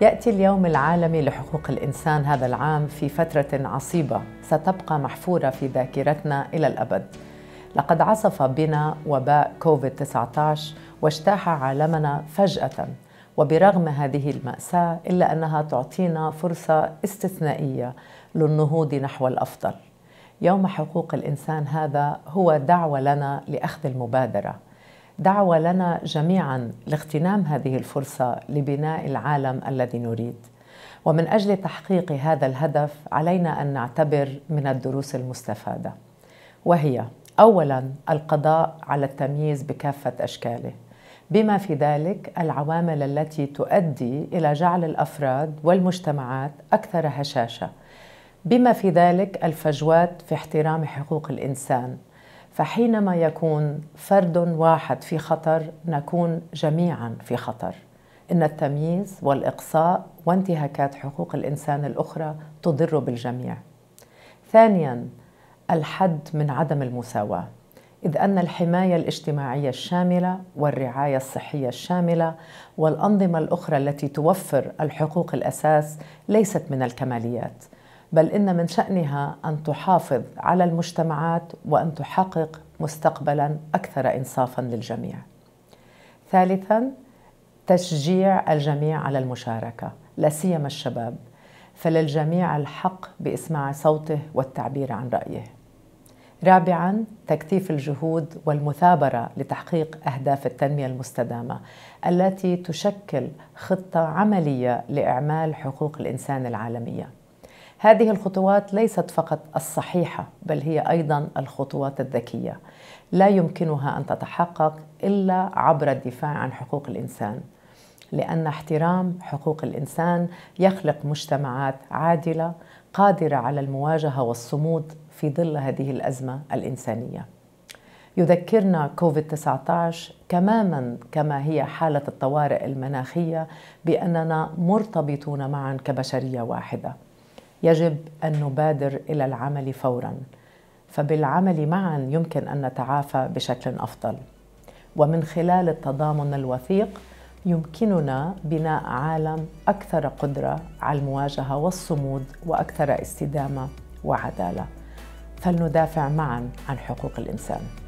ياتي اليوم العالمي لحقوق الانسان هذا العام في فتره عصيبه ستبقى محفوره في ذاكرتنا الى الابد لقد عصف بنا وباء كوفيد 19 واجتاح عالمنا فجاه وبرغم هذه الماساه الا انها تعطينا فرصه استثنائيه للنهوض نحو الافضل يوم حقوق الانسان هذا هو دعوه لنا لاخذ المبادره دعوة لنا جميعا لاغتنام هذه الفرصة لبناء العالم الذي نريد ومن أجل تحقيق هذا الهدف علينا أن نعتبر من الدروس المستفادة وهي أولا القضاء على التمييز بكافة أشكاله بما في ذلك العوامل التي تؤدي إلى جعل الأفراد والمجتمعات أكثر هشاشة بما في ذلك الفجوات في احترام حقوق الإنسان فحينما يكون فرد واحد في خطر نكون جميعا في خطر ان التمييز والاقصاء وانتهاكات حقوق الانسان الاخرى تضر بالجميع ثانيا الحد من عدم المساواه إذ أن الحماية الاجتماعية الشاملة والرعاية الصحية الشاملة والأنظمة الأخرى التي توفر الحقوق الأساس ليست من الكماليات بل إن من شأنها أن تحافظ على المجتمعات وأن تحقق مستقبلا أكثر إنصافا للجميع. ثالثا تشجيع الجميع على المشاركة لا سيما الشباب فللجميع الحق بإسماع صوته والتعبير عن رأيه. رابعا تكثيف الجهود والمثابره لتحقيق اهداف التنميه المستدامه التي تشكل خطه عمليه لاعمال حقوق الانسان العالميه هذه الخطوات ليست فقط الصحيحة بل هي أيضا الخطوات الذكية لا يمكنها أن تتحقق إلا عبر الدفاع عن حقوق الإنسان لأن احترام حقوق الإنسان يخلق مجتمعات عادلة قادرة على المواجهة والصمود في ظل هذه الأزمة الإنسانية يذكرنا كوفيد-19 تماما كما هي حالة الطوارئ المناخية بأننا مرتبطون معا كبشرية واحدة يجب ان نبادر الى العمل فورا فبالعمل معا يمكن ان نتعافى بشكل افضل ومن خلال التضامن الوثيق يمكننا بناء عالم اكثر قدره على المواجهه والصمود واكثر استدامه وعداله فلندافع معا عن حقوق الانسان